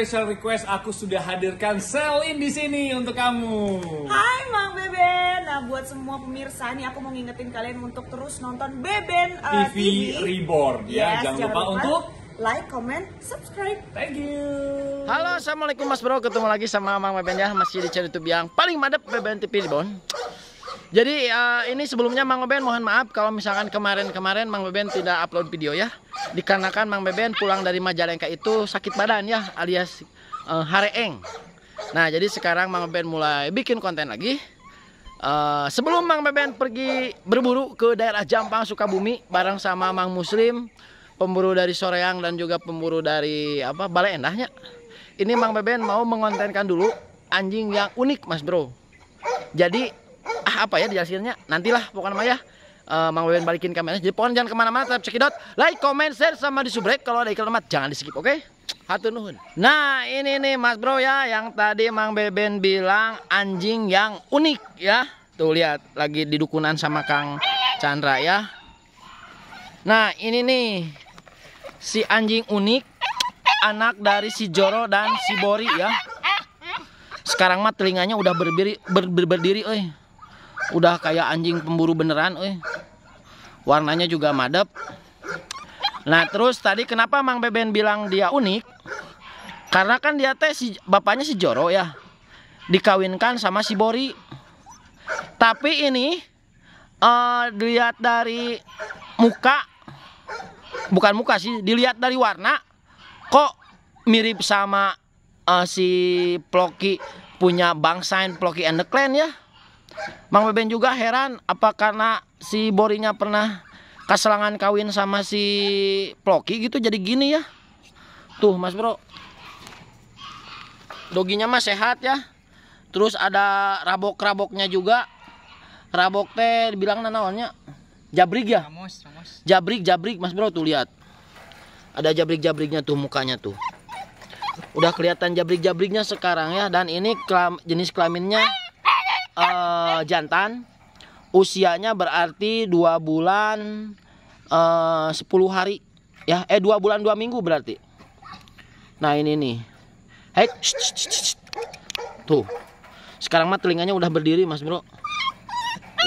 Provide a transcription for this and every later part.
special request aku sudah hadirkan Selin di sini untuk kamu. Hai Mang Beben. Nah, buat semua pemirsa nih aku mau ngingetin kalian untuk terus nonton Beben uh, eh, TV, TV Reborn ya. Yes, jangan, jangan lupa, lupa untuk like, comment, subscribe. Thank you. Halo, Assalamualaikum Mas Bro. Ketemu lagi sama Mang Beben ya. Masih di channel YouTube yang paling madep Beben TV Reborn. Jadi uh, ini sebelumnya Mang Beben mohon maaf kalau misalkan kemarin-kemarin Mang Beben tidak upload video ya. Dikarenakan Mang Beben pulang dari Majalengka itu sakit badan ya alias uh, hareeng. Nah, jadi sekarang Mang Beben mulai bikin konten lagi. Uh, sebelum Mang Beben pergi berburu ke daerah Jampang Sukabumi bareng sama Mang Muslim, pemburu dari Soreang dan juga pemburu dari apa Balai Endahnya. Ini Mang Beben mau mengontenkan dulu anjing yang unik Mas Bro. Jadi apa ya dijelasinnya nantilah pokoknya Maya uh, eh, Mang Wewen balikin kameranya jadi pokoknya jangan kemana-mana tetap cekidot like comment share sama di subrek kalau ada iklan lemat jangan di skip oke okay? hatu Nah, ini nih Mas Bro ya yang tadi Mang Beben bilang anjing yang unik ya. Tuh lihat lagi di dukunan sama Kang Chandra ya. Nah, ini nih si anjing unik anak dari si Joro dan si Bori ya. Sekarang mah telinganya udah berdiri ber, ber, berdiri ber, udah kayak anjing pemburu beneran eh warnanya juga madep nah terus tadi kenapa Mang Beben bilang dia unik karena kan dia teh si bapaknya si Joro ya dikawinkan sama si Bori tapi ini uh, dilihat dari muka bukan muka sih dilihat dari warna kok mirip sama uh, si Ploki punya bangsain Ploki and the Clan ya Mang Beben juga heran apa karena si Borinya pernah kasalangan kawin sama si Ploki gitu jadi gini ya. Tuh Mas Bro. Doginya mah sehat ya. Terus ada rabok-raboknya juga. Rabok teh bilang nanaonnya. Jabrik ya? Jabrik, Jabrik Mas Bro tuh lihat. Ada jabrik-jabriknya tuh mukanya tuh. Udah kelihatan jabrik-jabriknya sekarang ya dan ini jenis kelaminnya uh, jantan usianya berarti dua bulan eh, sepuluh hari ya eh dua bulan dua minggu berarti nah ini nih hey, tuh sekarang mah telinganya udah berdiri mas bro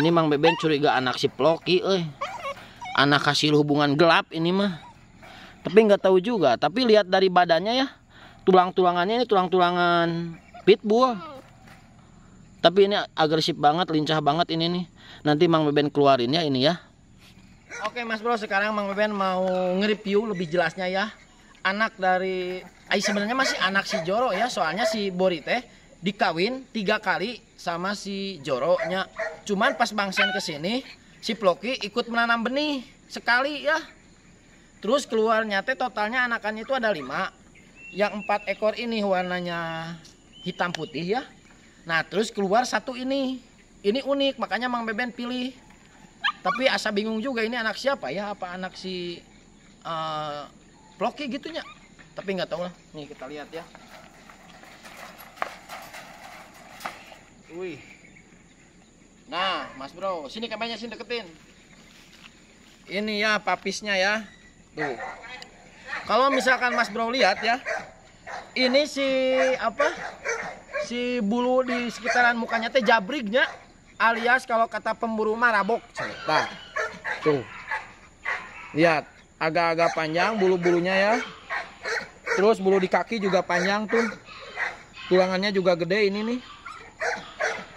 ini mang beben curiga anak si ploki eh anak hasil hubungan gelap ini mah tapi nggak tahu juga tapi lihat dari badannya ya tulang-tulangannya ini tulang-tulangan pitbull tapi ini agresif banget lincah banget ini nih nanti Mang Beben keluarin ya ini ya Oke Mas Bro sekarang Mang Beben mau nge-review lebih jelasnya ya anak dari ay sebenarnya masih anak si Joro ya soalnya si Bori teh dikawin tiga kali sama si nya. cuman pas Bang Sen sini, si Ploki ikut menanam benih sekali ya terus keluarnya teh totalnya anakannya itu ada lima yang empat ekor ini warnanya hitam putih ya Nah terus keluar satu ini, ini unik makanya Mang Beben pilih. Tapi asa bingung juga ini anak siapa ya? Apa anak si uh, gitunya? Tapi nggak tahu lah. Nih kita lihat ya. Wih. Nah, Mas Bro, sini kameranya sini deketin. Ini ya papisnya ya. Tuh. Kalau misalkan Mas Bro lihat ya, ini si apa? si bulu di sekitaran mukanya teh jabriknya alias kalau kata pemburu marabok cerita nah, tuh lihat agak-agak panjang bulu-bulunya ya terus bulu di kaki juga panjang tuh tulangannya juga gede ini nih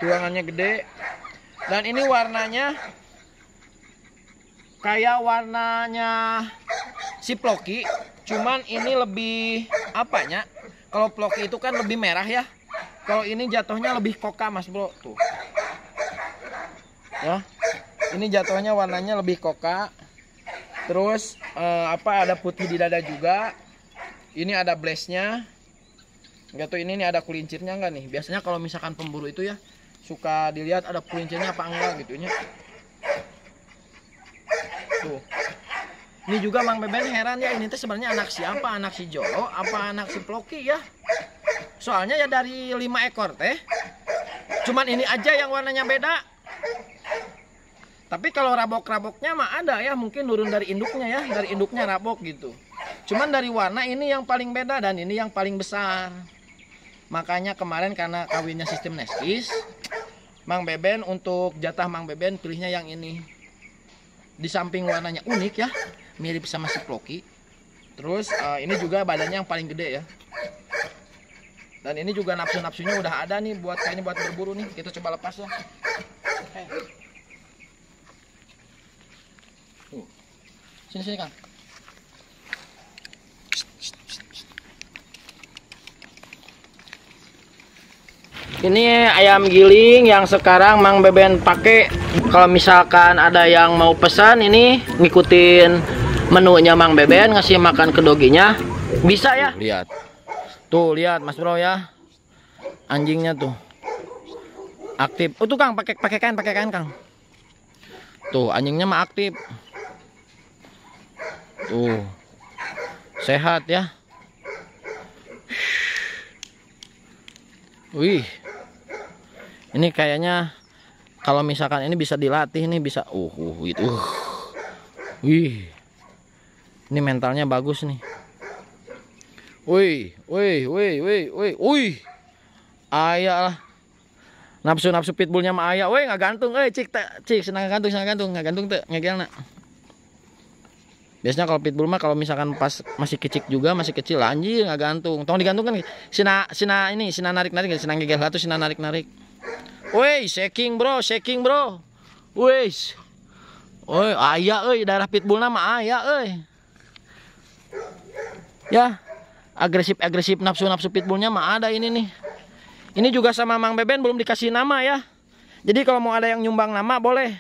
tulangannya gede dan ini warnanya kayak warnanya si ploki cuman ini lebih apanya kalau ploki itu kan lebih merah ya kalau ini jatuhnya lebih koka mas bro tuh. Ya, ini jatuhnya warnanya lebih koka. Terus eh, apa ada putih di dada juga. Ini ada blesnya Enggak tuh ini nih ada kulincirnya enggak nih? Biasanya kalau misalkan pemburu itu ya suka dilihat ada kulincirnya apa enggak gitu nya. Tuh. Ini juga Mang Beben heran ya ini tuh sebenarnya anak siapa? Anak si Jolo apa anak si Ploki ya? Soalnya ya dari lima ekor teh Cuman ini aja yang warnanya beda Tapi kalau rabok-raboknya mah ada ya Mungkin turun dari induknya ya Dari induknya rabok gitu Cuman dari warna ini yang paling beda dan ini yang paling besar Makanya kemarin karena kawinnya sistem nestis Mang Beben untuk jatah Mang Beben pilihnya yang ini Di samping warnanya unik ya Mirip sama si Ploki Terus uh, ini juga badannya yang paling gede ya dan ini juga nafsu-nafsunya udah ada nih buat kayaknya buat berburu nih. Kita coba lepas ya. Sini sini Kang. Ini ayam giling yang sekarang Mang Beben pakai. Kalau misalkan ada yang mau pesan ini ngikutin menunya Mang Beben ngasih makan ke doginya. Bisa ya? Lihat. Tuh lihat Mas Bro ya. Anjingnya tuh. Aktif. Oh tuh Kang pakai pakai kain pakai kain Kang. Tuh anjingnya mah aktif. Tuh. Sehat ya. Wih. Ini kayaknya kalau misalkan ini bisa dilatih nih bisa uh uh itu. Uh. Wih. Ini mentalnya bagus nih. Woi, woi, woi, woi, woi, woi. Ayah lah. napsu napsu pitbullnya mah ayah. Woi nggak gantung, eh cik tak cik senang gantung senang gantung nggak gantung tuh ngegel nak. Biasanya kalau pitbull mah kalau misalkan pas masih kecil juga masih kecil anjir nggak gantung. Tong digantung kan sina sina ini sina narik narik sina ngegel satu sina narik narik. Woi shaking bro, shaking bro. Woi. Woi ayah, wih, darah pitbull nama ayah, wih. Ya agresif-agresif nafsu-nafsu pitbullnya mah ada ini nih. Ini juga sama Mang Beben belum dikasih nama ya. Jadi kalau mau ada yang nyumbang nama boleh.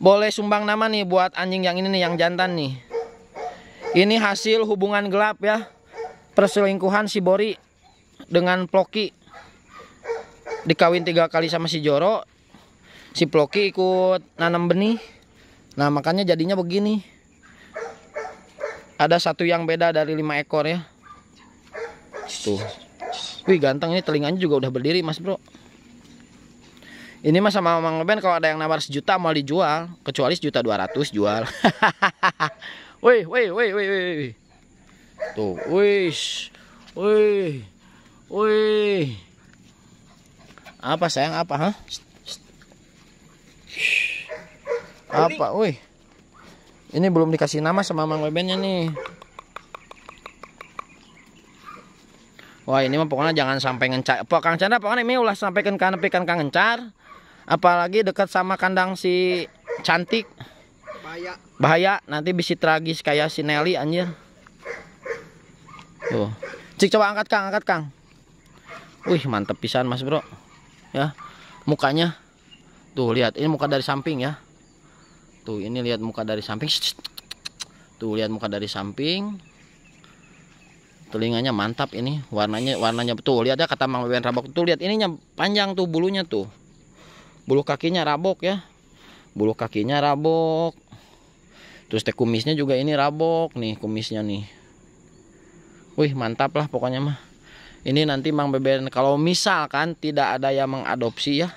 Boleh sumbang nama nih buat anjing yang ini nih yang jantan nih. Ini hasil hubungan gelap ya. Perselingkuhan si Bori dengan Ploki. Dikawin tiga kali sama si Joro. Si Ploki ikut nanam benih. Nah makanya jadinya begini ada satu yang beda dari lima ekor ya tuh wih ganteng ini telinganya juga udah berdiri mas bro ini mas sama Mang Leben kalau ada yang nawar sejuta mau dijual, kecuali sejuta dua ratus jual. wih Wih, wih, wih, wih. Tuh, wih, wih, wih. Apa sayang apa, ha? Apa, wih. Ini belum dikasih nama sama Mang Webennya nih. Wah ini mah pokoknya jangan sampai ngencar. Pak Kang Chandra pokoknya ini ulah sampai ke kanepi kan Kang ngencar. Apalagi dekat sama kandang si cantik. Bahaya. Bahaya nanti bisa tragis kayak si Nelly anjir. Tuh. Cik coba angkat Kang, angkat Kang. Wih mantep pisan Mas Bro. Ya mukanya. Tuh lihat ini muka dari samping ya tuh ini lihat muka dari samping tuh lihat muka dari samping telinganya mantap ini warnanya warnanya betul lihat ya kata Mang Wewen Rabok tuh lihat ininya panjang tuh bulunya tuh bulu kakinya rabok ya bulu kakinya rabok terus teh kumisnya juga ini rabok nih kumisnya nih wih mantap lah pokoknya mah ini nanti Mang Beben kalau misalkan tidak ada yang mengadopsi ya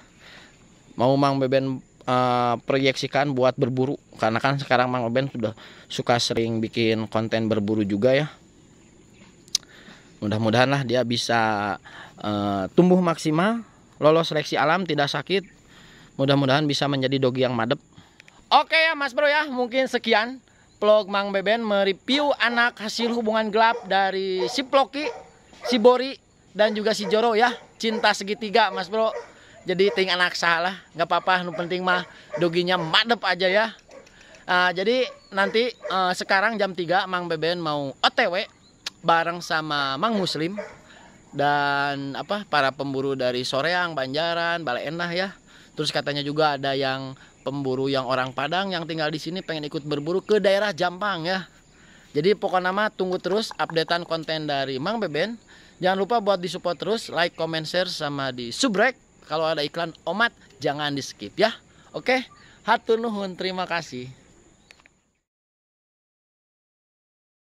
mau Mang Beben Eh, proyeksikan buat berburu karena kan sekarang Mang Oben sudah suka sering bikin konten berburu juga ya mudah-mudahan lah dia bisa uh, tumbuh maksimal lolos seleksi alam tidak sakit mudah-mudahan bisa menjadi dogi yang madep oke ya mas bro ya mungkin sekian vlog Mang Beben mereview anak hasil hubungan gelap dari si Ploki, si Bori, dan juga si Joro ya. Cinta segitiga mas bro jadi ting anak salah nggak apa-apa nu penting mah doginya madep aja ya uh, jadi nanti uh, sekarang jam 3 Mang Beben mau OTW bareng sama Mang Muslim dan apa para pemburu dari Soreang, Banjaran, Balai enah ya. Terus katanya juga ada yang pemburu yang orang Padang yang tinggal di sini pengen ikut berburu ke daerah Jampang ya. Jadi pokoknya mah tunggu terus updatean konten dari Mang Beben. Jangan lupa buat support terus, like, comment, share sama di subrek kalau ada iklan omat jangan di skip ya oke hatur nuhun terima kasih